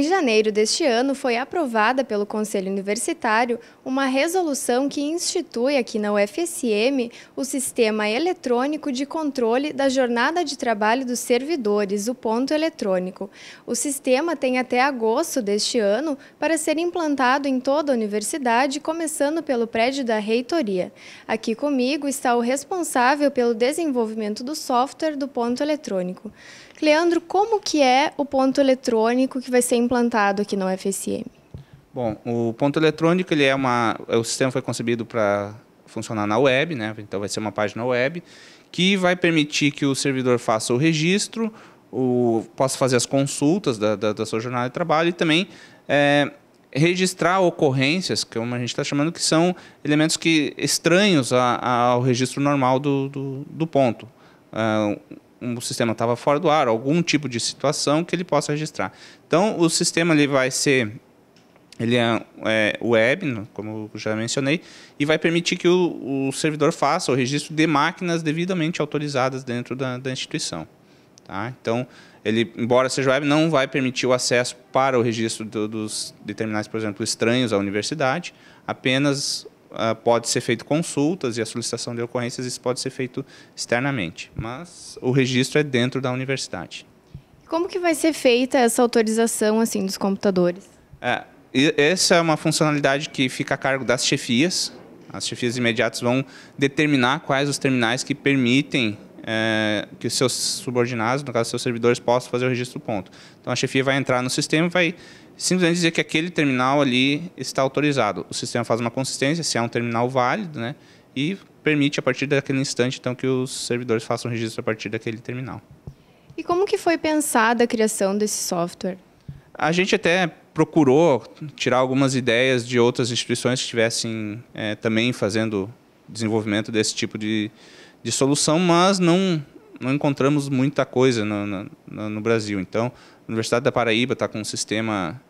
Em janeiro deste ano, foi aprovada pelo Conselho Universitário uma resolução que institui aqui na UFSM o Sistema Eletrônico de Controle da Jornada de Trabalho dos Servidores, o Ponto Eletrônico. O sistema tem até agosto deste ano para ser implantado em toda a universidade, começando pelo prédio da reitoria. Aqui comigo está o responsável pelo desenvolvimento do software do Ponto Eletrônico. Leandro, como que é o ponto eletrônico que vai ser implantado aqui na UFSM? Bom, o ponto eletrônico ele é uma, é, o sistema foi concebido para funcionar na web, né? Então vai ser uma página web que vai permitir que o servidor faça o registro, o, possa fazer as consultas da, da, da sua jornada de trabalho e também é, registrar ocorrências, que como é a gente está chamando, que são elementos que estranhos a, a, ao registro normal do, do, do ponto. Uh, um sistema estava fora do ar, algum tipo de situação que ele possa registrar. Então, o sistema ele vai ser ele é, é web, como já mencionei, e vai permitir que o, o, servidor faça o registro de máquinas devidamente autorizadas dentro da, da instituição. Tá? Então, ele, embora seja web, não vai permitir o acesso para o registro do, dos determinados, por exemplo, estranhos à universidade, apenas ah, pode ser feito consultas e a solicitação de ocorrências, isso pode ser feito externamente, mas o registro é dentro da universidade. Como que vai ser feita essa autorização assim dos computadores? É, essa é uma funcionalidade que fica a cargo das chefias. As chefias imediatas vão determinar quais os terminais que permitem é, que os seus subordinados, no caso seus servidores, possam fazer o registro ponto. Então a chefia vai entrar no sistema e vai simplesmente dizer que aquele terminal ali está autorizado. O sistema faz uma consistência, se é um terminal válido, né? E permite a partir daquele instante então que os servidores façam o registro a partir daquele terminal. E como que foi pensada a criação desse software? A gente até procurou tirar algumas ideias de outras instituições que estivessem é, também fazendo desenvolvimento desse tipo de, de solução, mas não, não encontramos muita coisa no, no, no Brasil. Então, a Universidade da Paraíba está com um sistema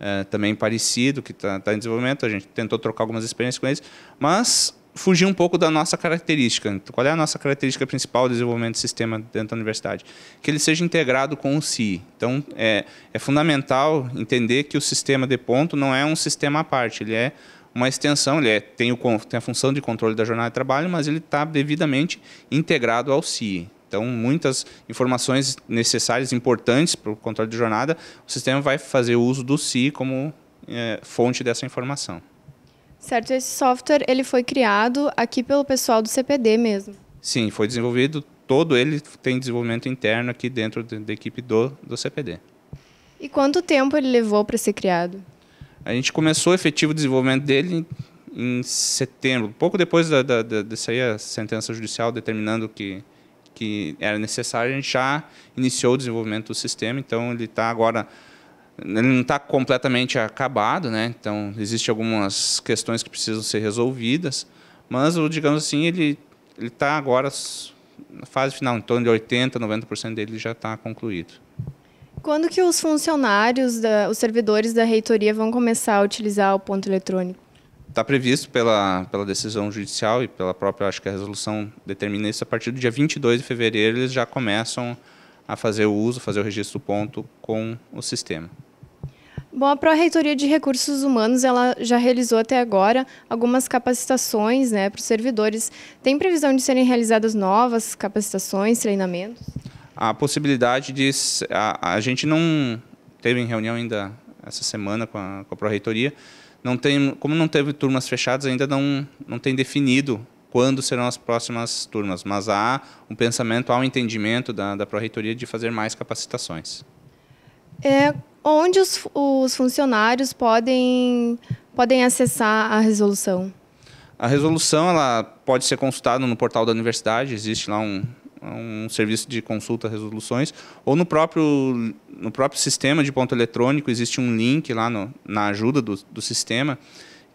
é, também parecido, que está tá em desenvolvimento. A gente tentou trocar algumas experiências com eles, mas fugir um pouco da nossa característica. Então, qual é a nossa característica principal do desenvolvimento de sistema dentro da universidade? Que ele seja integrado com o si. Então, é, é fundamental entender que o sistema de ponto não é um sistema à parte, ele é uma extensão, ele é, tem, o, tem a função de controle da jornada de trabalho, mas ele está devidamente integrado ao CIE. Então, muitas informações necessárias, importantes para o controle de jornada, o sistema vai fazer uso do CI como é, fonte dessa informação. Certo, esse software ele foi criado aqui pelo pessoal do CPD mesmo? Sim, foi desenvolvido, todo ele tem desenvolvimento interno aqui dentro da equipe do, do CPD. E quanto tempo ele levou para ser criado? A gente começou o efetivo desenvolvimento dele em, setembro, pouco depois da, da, da, de sair a sentença judicial determinando que, que era necessário, a gente já iniciou o desenvolvimento do sistema, então ele está agora ele não está completamente acabado, né? Então existe algumas questões que precisam ser resolvidas, mas digamos assim ele ele está agora na fase final, em torno de 80, 90% dele já está concluído. Quando que os funcionários, da, os servidores da reitoria vão começar a utilizar o ponto eletrônico? Está previsto pela, pela decisão judicial e pela própria, acho que a resolução determina isso, a partir do dia 22 de fevereiro eles já começam a fazer o uso, fazer o registro do ponto com o sistema. Bom, a Pró-Reitoria de Recursos Humanos ela já realizou até agora algumas capacitações né, para os servidores. Tem previsão de serem realizadas novas capacitações, treinamentos? a possibilidade de a, a gente não teve em reunião ainda essa semana com a, com a pró-reitoria, não tem, como não teve turmas fechadas, ainda não, não tem definido quando serão as próximas turmas, mas há um pensamento, há um entendimento da, da pró-reitoria de fazer mais capacitações. É onde os, os funcionários podem, podem acessar a resolução? A resolução ela pode ser consultada no portal da universidade, existe lá um, um serviço de consulta resoluções, ou no próprio, no próprio sistema de ponto eletrônico existe um link lá no, na ajuda do, do sistema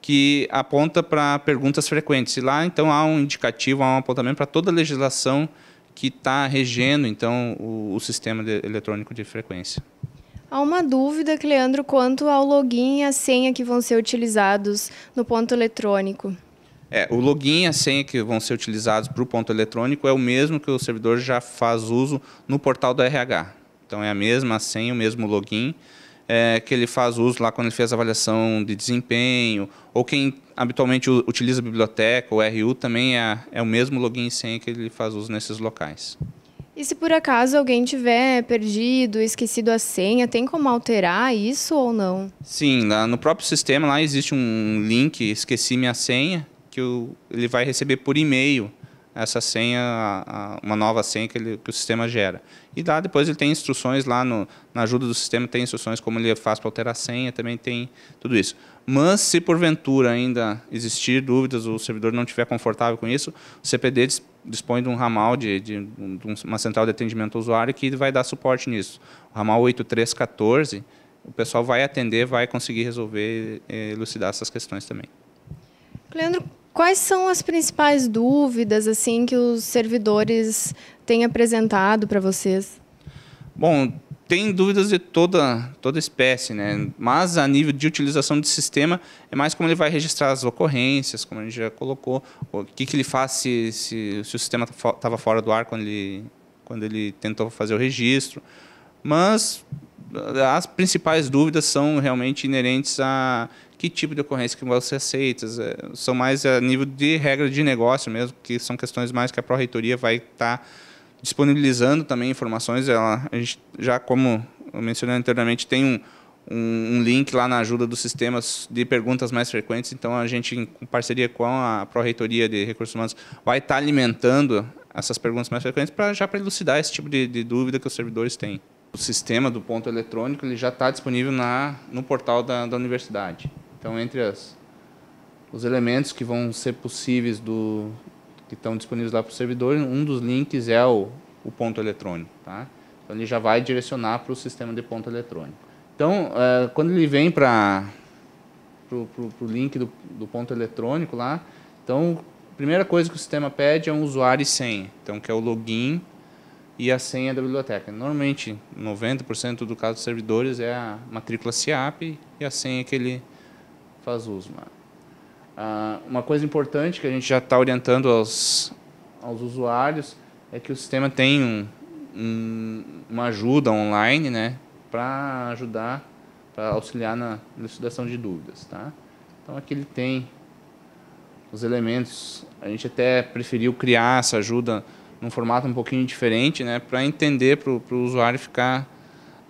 que aponta para perguntas frequentes. E lá, então, há um indicativo, há um apontamento para toda a legislação que está regendo, então, o, o sistema de, eletrônico de frequência. Há uma dúvida, Cleandro, quanto ao login e a senha que vão ser utilizados no ponto eletrônico. É, o login e a senha que vão ser utilizados para o ponto eletrônico é o mesmo que o servidor já faz uso no portal do RH. Então é a mesma senha, o mesmo login é, que ele faz uso lá quando ele fez a avaliação de desempenho, ou quem habitualmente utiliza a biblioteca, o RU, também é, é o mesmo login e senha que ele faz uso nesses locais. E se por acaso alguém tiver perdido, esquecido a senha, tem como alterar isso ou não? Sim, no próprio sistema lá existe um link, esqueci minha senha, que o, ele vai receber por e-mail essa senha, a, a, uma nova senha que, ele, que, o sistema gera. E lá depois ele tem instruções lá no, na ajuda do sistema, tem instruções como ele faz para alterar a senha, também tem tudo isso. Mas se porventura ainda existir dúvidas, o servidor não estiver confortável com isso, o CPD dispõe de um ramal, de, de, de uma central de atendimento ao usuário que vai dar suporte nisso. O ramal 8314, o pessoal vai atender, vai conseguir resolver, eh, elucidar essas questões também. Leandro, Quais são as principais dúvidas assim que os servidores têm apresentado para vocês? Bom, tem dúvidas de toda, toda espécie, né? mas a nível de utilização do sistema é mais como ele vai registrar as ocorrências, como a gente já colocou, o que, que ele faz se, se, se o sistema estava fora do ar quando ele, quando ele tentou fazer o registro. Mas as principais dúvidas são realmente inerentes a que tipo de ocorrência que você aceita, é, são mais a nível de regra de negócio mesmo, que são questões mais que a pró-reitoria vai estar tá disponibilizando também informações. Ela, a gente já, como eu mencionei anteriormente, tem um, um, link lá na ajuda dos sistemas de perguntas mais frequentes. Então, a gente, em parceria com a Pró-Reitoria de Recursos Humanos, vai estar tá alimentando essas perguntas mais frequentes para já para elucidar esse tipo de, de dúvida que os servidores têm o sistema do ponto eletrônico ele já está disponível na, no portal da, da universidade. Então, entre as, os elementos que vão ser possíveis, do, que estão disponíveis lá para o servidor, um dos links é o, o ponto eletrônico. Tá? Então, ele já vai direcionar para o sistema de ponto eletrônico. Então, é, quando ele vem para o link do, do ponto eletrônico lá, então, a primeira coisa que o sistema pede é um usuário e senha. Então, que é o login e a senha da biblioteca. Normalmente, 90% do caso dos servidores é a matrícula CIAP e a senha que ele faz uso. Ah, uma coisa importante que a gente já está orientando aos, aos usuários é que o sistema tem um, um, uma ajuda online né, para ajudar, para auxiliar na elucidação de dúvidas. Tá? Então, aqui ele tem os elementos. A gente até preferiu criar essa ajuda num formato um pouquinho diferente, né, para entender, para o usuário ficar,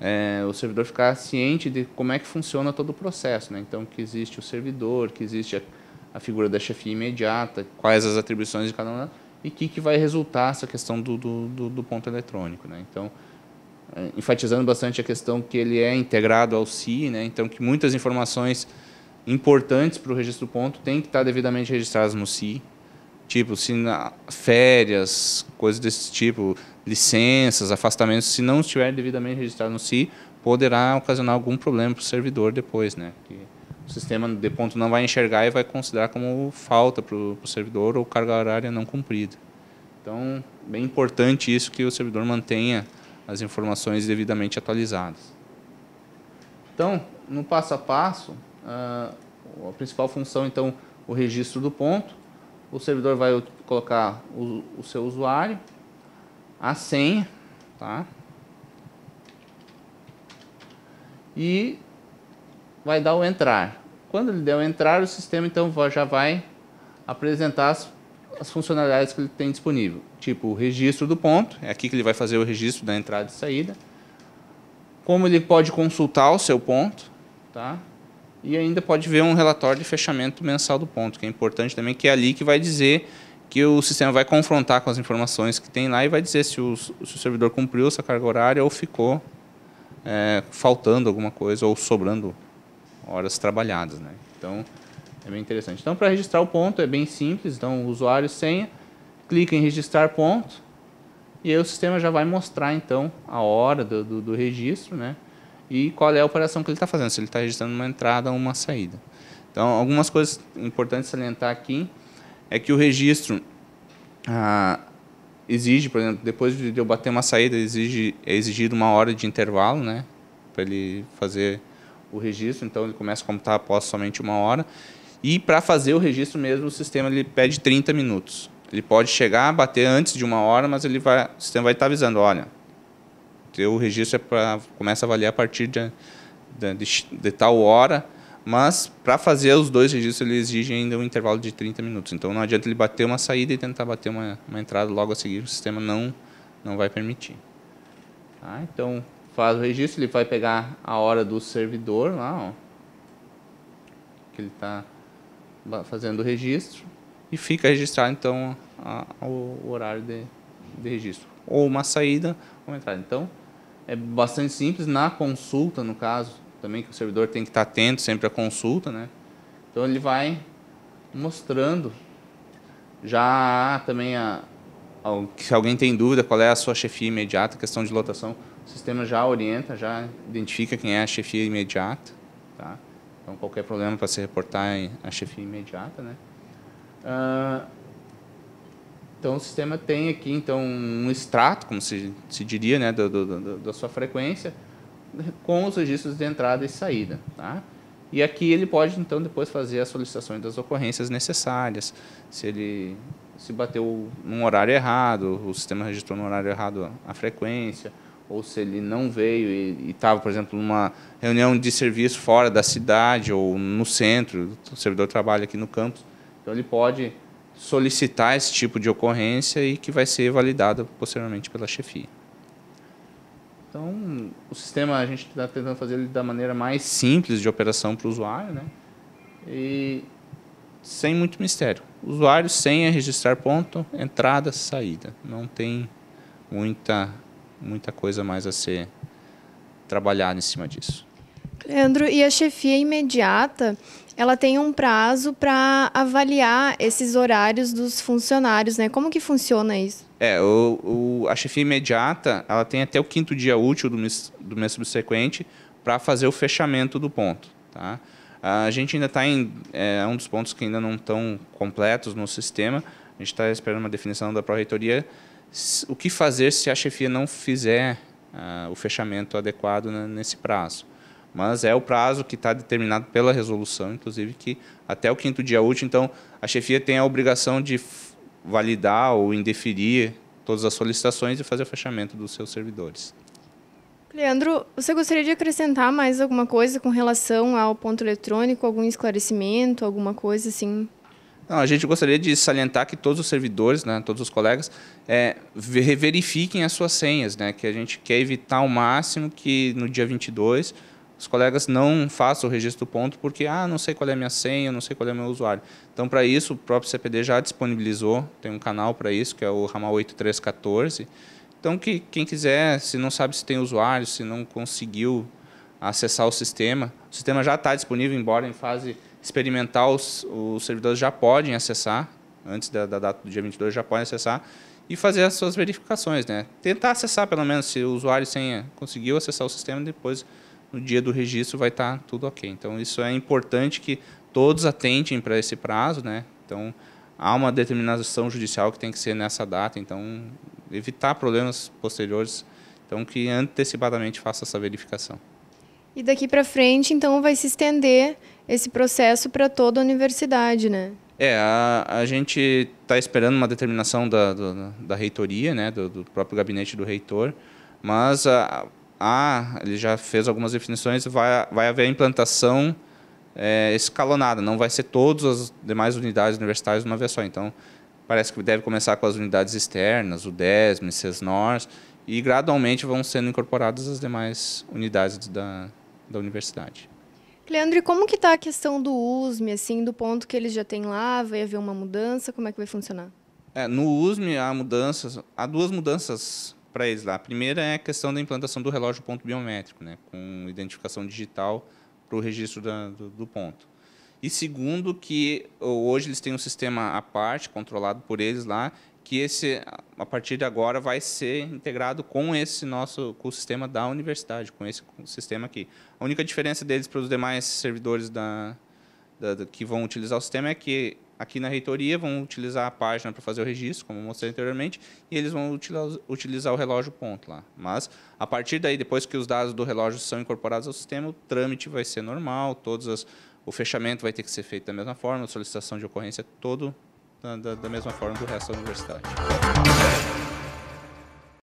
é, o servidor ficar ciente de como é que funciona todo o processo. Né? Então, que existe o servidor, que existe a, a figura da chefia imediata, quais as atribuições de cada um e o que, que vai resultar essa questão do, do, do, do ponto eletrônico. Né? Então, é, enfatizando bastante a questão que ele é integrado ao CI, né? então que muitas informações importantes para o registro do ponto têm que estar devidamente registradas no CI. Tipo, se na, férias, coisas desse tipo, licenças, afastamentos, se não estiver devidamente registrado no SI, poderá ocasionar algum problema para o servidor depois, né? Que o sistema de ponto não vai enxergar e vai considerar como falta para o servidor ou carga horária não cumprida. Então, bem importante isso que o servidor mantenha as informações devidamente atualizadas. Então, no passo a passo, ah, a principal função, então, o registro do ponto, o servidor vai colocar o, o seu usuário, a senha, tá? E vai dar o entrar. Quando ele der o entrar, o sistema então já vai apresentar as, as funcionalidades que ele tem disponível. Tipo o registro do ponto, é aqui que ele vai fazer o registro da entrada e saída. Como ele pode consultar o seu ponto, tá? E ainda pode ver um relatório de fechamento mensal do ponto, que é importante também, que é ali que vai dizer que o sistema vai confrontar com as informações que tem lá e vai dizer se o, se o servidor cumpriu essa carga horária ou ficou é, faltando alguma coisa ou sobrando horas trabalhadas. Né? Então, é bem interessante. Então, para registrar o ponto é bem simples. Então, usuário, senha, clica em registrar ponto e aí o sistema já vai mostrar, então, a hora do, do, do registro, né? e qual é a operação que ele está fazendo, se ele está registrando uma entrada ou uma saída. Então, algumas coisas importantes salientar aqui é que o registro ah, exige, por exemplo, depois de eu bater uma saída, exige, é exigido uma hora de intervalo, né, para ele fazer o registro, então ele começa a computar após somente uma hora. E para fazer o registro mesmo, o sistema ele pede 30 minutos. Ele pode chegar, bater antes de uma hora, mas ele vai, o sistema vai estar avisando, olha, teu registro é começa a avaliar a partir de, de, de, de tal hora, mas para fazer os dois registros ele exige ainda um intervalo de 30 minutos. Então não adianta ele bater uma saída e tentar bater uma, uma entrada logo a seguir, o sistema não, não vai permitir. Tá? Então faz o registro, ele vai pegar a hora do servidor lá, ó, que ele está fazendo o registro e fica registrado então a, o horário de, de registro ou uma saída ou uma entrada. Então é bastante simples na consulta, no caso, também que o servidor tem que estar atento sempre à consulta, né? Então ele vai mostrando já também a, a, se alguém tem dúvida qual é a sua chefia imediata, questão de lotação, o sistema já orienta, já identifica quem é a chefia imediata, tá? Então qualquer problema para se reportar é a chefia imediata, né? Uh, então, o sistema tem aqui então um extrato, como se, se diria, né, do, do, do, da sua frequência, com os registros de entrada e saída. Tá? E aqui ele pode, então, depois fazer as solicitações das ocorrências necessárias. Se ele se bateu num horário errado, o sistema registrou no horário errado a frequência, ou se ele não veio e estava, por exemplo, numa reunião de serviço fora da cidade ou no centro, o servidor trabalha aqui no campus, então ele pode solicitar esse tipo de ocorrência e que vai ser validada posteriormente pela chefia. Então, o sistema a gente está tentando fazer ele da maneira mais simples de operação para o usuário, né? E sem muito mistério. usuário sem registrar ponto, entrada, saída. Não tem muita muita coisa mais a ser trabalhada em cima disso. Leandro, e a chefia imediata, ela tem um prazo para avaliar esses horários dos funcionários, né? Como que funciona isso? É, o, o, a chefia imediata, ela tem até o quinto dia útil do mês, do mês subsequente para fazer o fechamento do ponto, tá? A gente ainda está em é, um dos pontos que ainda não estão completos no sistema. A gente está esperando uma definição da pró-reitoria. O que fazer se a chefia não fizer uh, o fechamento adequado né, nesse prazo? Mas é o prazo que está determinado pela resolução, inclusive, que até o quinto dia útil, então, a chefia tem a obrigação de validar ou indeferir todas as solicitações e fazer o fechamento dos seus servidores. Leandro, você gostaria de acrescentar mais alguma coisa com relação ao ponto eletrônico, algum esclarecimento, alguma coisa assim? Não, a gente gostaria de salientar que todos os servidores, né, todos os colegas, é, reverifiquem as suas senhas, né, que a gente quer evitar ao máximo que no dia 22 os colegas não façam o registro do ponto porque, ah, não sei qual é a minha senha, não sei qual é o meu usuário. Então, para isso, o próprio CPD já disponibilizou, tem um canal para isso, que é o ramal 8314. Então, que, quem quiser, se não sabe se tem usuário, se não conseguiu acessar o sistema, o sistema já está disponível, embora em fase experimental, os, os servidores já podem acessar, antes da, da, data do dia 22 já podem acessar e fazer as suas verificações, né? Tentar acessar pelo menos se o usuário senha conseguiu acessar o sistema depois no dia do registro vai estar tá tudo ok. Então, isso é importante que todos atentem para esse prazo, né? Então, há uma determinação judicial que tem que ser nessa data, então, evitar problemas posteriores. Então, que antecipadamente faça essa verificação. E daqui para frente, então, vai se estender esse processo para toda a universidade, né? É, a, a gente está esperando uma determinação da, da reitoria, né, do, do, próprio gabinete do reitor, mas a, há, ele já fez algumas definições, vai, vai haver a implantação é, escalonada, não vai ser todas as demais unidades universitárias de uma vez só. Então, parece que deve começar com as unidades externas, o DESM, CESNORS, e gradualmente vão sendo incorporadas as demais unidades da, da universidade. Leandro, e como que está a questão do USM, assim, do ponto que eles já têm lá, vai haver uma mudança, como é que vai funcionar? É, no USM há mudanças, há duas mudanças para eles lá. A primeira é a questão da implantação do relógio ponto biométrico, né, com identificação digital para o registro da, do, do, ponto. E segundo, que hoje eles têm um sistema à parte, controlado por eles lá, que esse, a partir de agora, vai ser integrado com esse nosso com o sistema da universidade, com esse sistema aqui. A única diferença deles para os demais servidores da, da, da que vão utilizar o sistema é que aqui na reitoria, vão utilizar a página para fazer o registro, como mostrei anteriormente, e eles vão utilizar, o relógio ponto lá. Mas, a partir daí, depois que os dados do relógio são incorporados ao sistema, o trâmite vai ser normal, as, o fechamento vai ter que ser feito da mesma forma, a solicitação de ocorrência todo da, da, da mesma forma do resto da universidade.